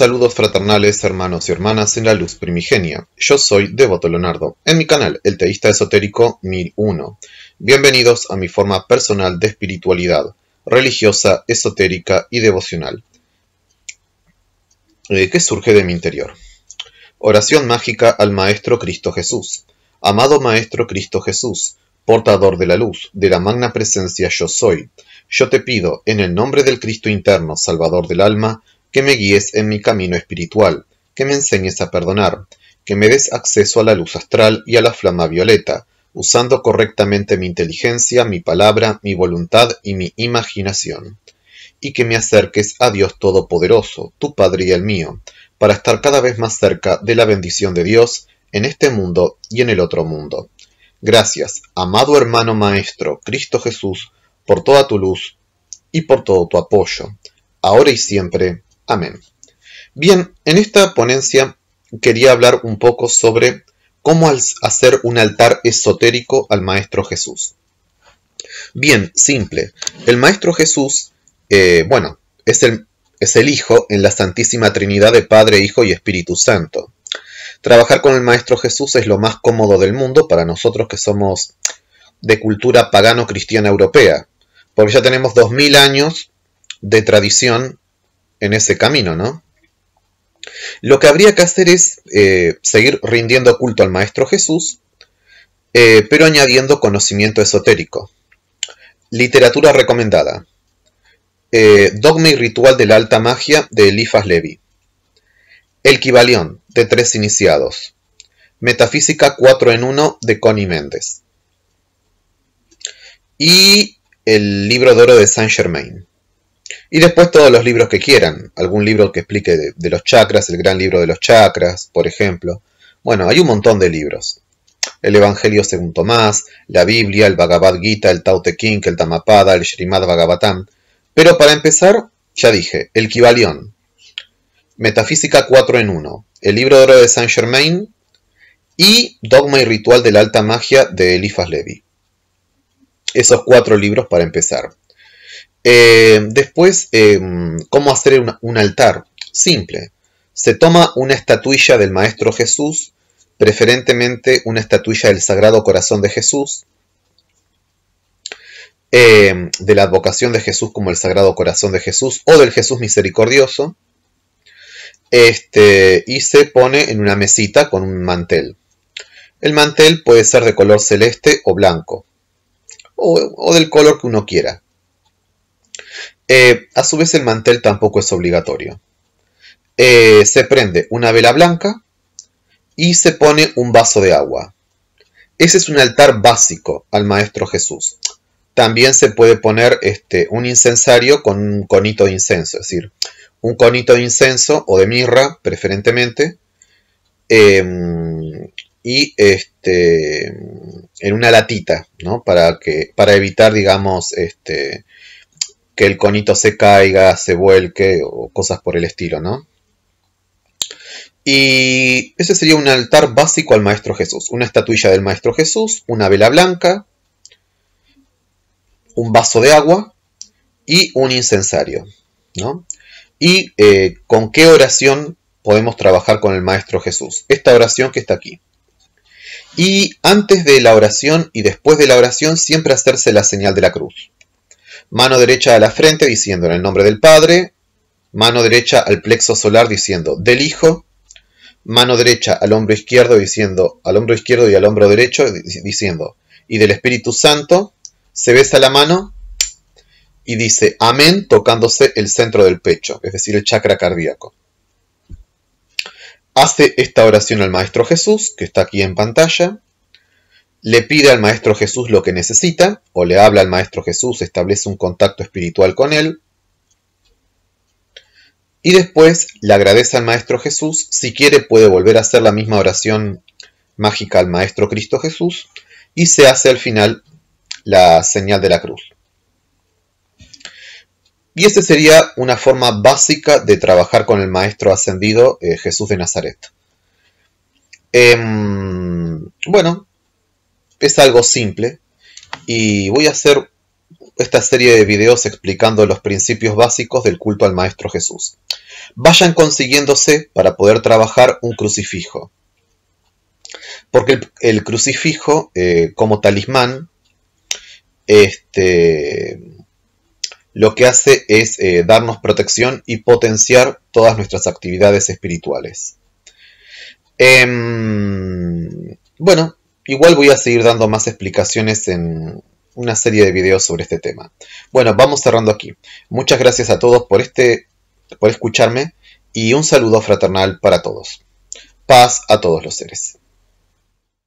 Saludos fraternales, hermanos y hermanas en la luz primigenia. Yo soy Devoto Leonardo, en mi canal El Teísta Esotérico 1001. Bienvenidos a mi forma personal de espiritualidad, religiosa, esotérica y devocional. Eh, ¿Qué surge de mi interior? Oración mágica al Maestro Cristo Jesús. Amado Maestro Cristo Jesús, portador de la luz, de la magna presencia yo soy, yo te pido, en el nombre del Cristo interno, Salvador del alma, que me guíes en mi camino espiritual, que me enseñes a perdonar, que me des acceso a la luz astral y a la flama violeta, usando correctamente mi inteligencia, mi palabra, mi voluntad y mi imaginación, y que me acerques a Dios Todopoderoso, tu Padre y el mío, para estar cada vez más cerca de la bendición de Dios en este mundo y en el otro mundo. Gracias, amado hermano maestro, Cristo Jesús, por toda tu luz y por todo tu apoyo, ahora y siempre. Amén. Bien, en esta ponencia quería hablar un poco sobre cómo hacer un altar esotérico al Maestro Jesús. Bien, simple. El Maestro Jesús, eh, bueno, es el, es el Hijo en la Santísima Trinidad de Padre, Hijo y Espíritu Santo. Trabajar con el Maestro Jesús es lo más cómodo del mundo para nosotros que somos de cultura pagano-cristiana europea, porque ya tenemos 2000 años de tradición en ese camino, ¿no? Lo que habría que hacer es eh, seguir rindiendo culto al Maestro Jesús, eh, pero añadiendo conocimiento esotérico. Literatura recomendada. Eh, dogma y Ritual de la Alta Magia de Elifas Levi. El Kibalión de Tres Iniciados. Metafísica 4 en 1 de Connie Méndez. Y el libro de oro de Saint Germain. Y después todos los libros que quieran, algún libro que explique de, los chakras, el gran libro de los chakras, por ejemplo. Bueno, hay un montón de libros. El Evangelio según Tomás, la Biblia, el Bhagavad Gita, el Taute King, el Tamapada, el Shrimad Bhagavatam. Pero para empezar, ya dije, el Kibalión. Metafísica 4 en 1, el libro de oro de Saint Germain y Dogma y Ritual de la Alta Magia de Eliphas Levi. Esos cuatro libros para empezar. Eh, después, eh, ¿cómo hacer un, altar? Simple. Se toma una estatuilla del Maestro Jesús, preferentemente una estatuilla del Sagrado Corazón de Jesús, eh, de la advocación de Jesús como el Sagrado Corazón de Jesús o del Jesús Misericordioso, este, y se pone en una mesita con un mantel. El mantel puede ser de color celeste o blanco, o del color que uno quiera. Eh, a su vez el mantel tampoco es obligatorio. Eh, se prende una vela blanca y se pone un vaso de agua. Ese es un altar básico al Maestro Jesús. También se puede poner este, un incensario con un conito de incenso, es decir, un conito de incenso o de mirra, preferentemente, em, y este, en una latita, ¿no? Para, que, para evitar, digamos, este, que el conito se caiga, se vuelque o cosas por el estilo, ¿no? Y ese sería un altar básico al Maestro Jesús. Una estatuilla del Maestro Jesús, una vela blanca, un vaso de agua y un incensario. ¿no? Y eh, con qué oración podemos trabajar con el Maestro Jesús. Esta oración que está aquí. Y antes de la oración y después de la oración siempre hacerse la señal de la cruz mano derecha a la frente diciendo en el nombre del Padre, mano derecha al plexo solar diciendo del Hijo, mano derecha al hombro izquierdo diciendo al hombro izquierdo y al hombro derecho diciendo y del Espíritu Santo, se besa la mano y dice amén tocándose el centro del pecho, es decir, el chakra cardíaco. Hace esta oración al Maestro Jesús, que está aquí en pantalla, le pide al Maestro Jesús lo que necesita, o le habla al Maestro Jesús, establece un contacto espiritual con él, y después le agradece al Maestro Jesús, si quiere puede volver a hacer la misma oración mágica al Maestro Cristo Jesús, y se hace al final la señal de la cruz. Y esta sería una forma básica de trabajar con el Maestro Ascendido eh, Jesús de Nazaret. Em, bueno, es algo simple y voy a hacer esta serie de videos explicando los principios básicos del culto al Maestro Jesús. Vayan consiguiéndose para poder trabajar un crucifijo. Porque el, crucifijo eh, como talismán este, lo que hace es eh, darnos protección y potenciar todas nuestras actividades espirituales. Em, bueno, Igual voy a seguir dando más explicaciones en una serie de videos sobre este tema. Bueno, vamos cerrando aquí. Muchas gracias a todos por este por escucharme y un saludo fraternal para todos. Paz a todos los seres.